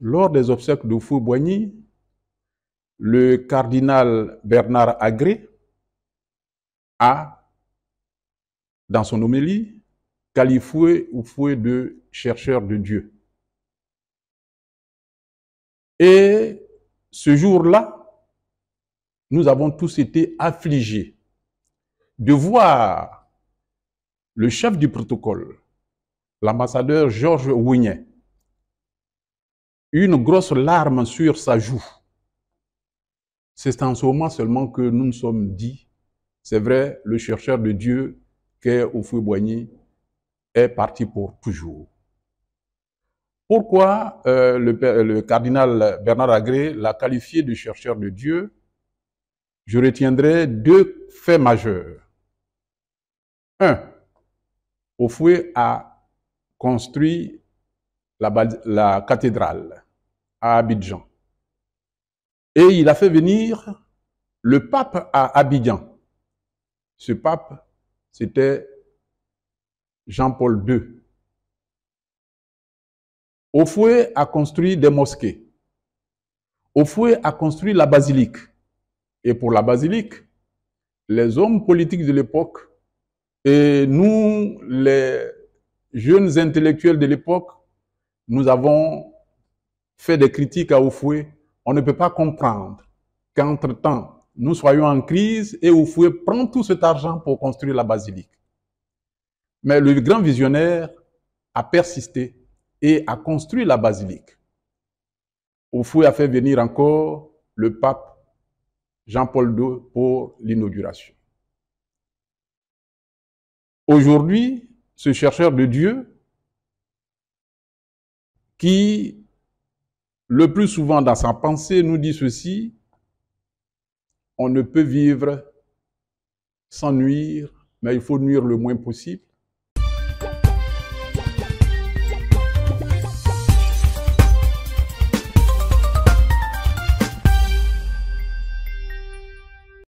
Lors des obsèques de Foué-Boigny, le cardinal Bernard Agré a, dans son homélie, qualifié Foué de chercheur de Dieu. Et ce jour-là, nous avons tous été affligés de voir le chef du protocole, l'ambassadeur Georges Ouignet, une grosse larme sur sa joue. C'est en ce moment seulement que nous nous sommes dit, c'est vrai, le chercheur de Dieu qu'est feu Boigny est parti pour toujours. Pourquoi euh, le, cardinal Bernard Agré l'a qualifié de chercheur de Dieu Je retiendrai deux faits majeurs. Un, Oufoué a construit la cathédrale à Abidjan. Et il a fait venir le pape à Abidjan. Ce pape, c'était Jean-Paul II. fouet a construit des mosquées. fouet a construit la basilique. Et pour la basilique, les hommes politiques de l'époque et nous, les jeunes intellectuels de l'époque, nous avons fait des critiques à Oufoué, on ne peut pas comprendre qu'entre-temps, nous soyons en crise et Oufoué prend tout cet argent pour construire la basilique. Mais le grand visionnaire a persisté et a construit la basilique. Oufoué a fait venir encore le pape Jean-Paul II pour l'inauguration. Aujourd'hui, ce chercheur de Dieu qui le plus souvent dans sa pensée, nous dit ceci, on ne peut vivre sans nuire, mais il faut nuire le moins possible.